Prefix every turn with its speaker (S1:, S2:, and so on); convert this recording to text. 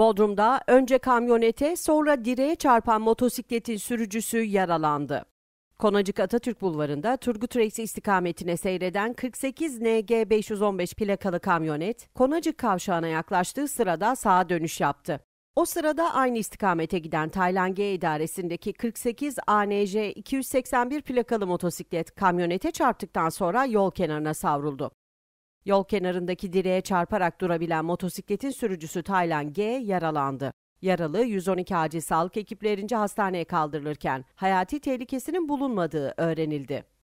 S1: Bodrum'da önce kamyonete sonra direğe çarpan motosikletin sürücüsü yaralandı. Konacık Atatürk Bulvarı'nda Turgut Reis istikametine seyreden 48 NG 515 plakalı kamyonet Konacık kavşağına yaklaştığı sırada sağa dönüş yaptı. O sırada aynı istikamete giden Taylan G idaresindeki 48 ANJ 281 plakalı motosiklet kamyonete çarptıktan sonra yol kenarına savruldu. Yol kenarındaki direğe çarparak durabilen motosikletin sürücüsü Taylan G yaralandı. Yaralı 112 acil sağlık ekiplerince hastaneye kaldırılırken hayati tehlikesinin bulunmadığı öğrenildi.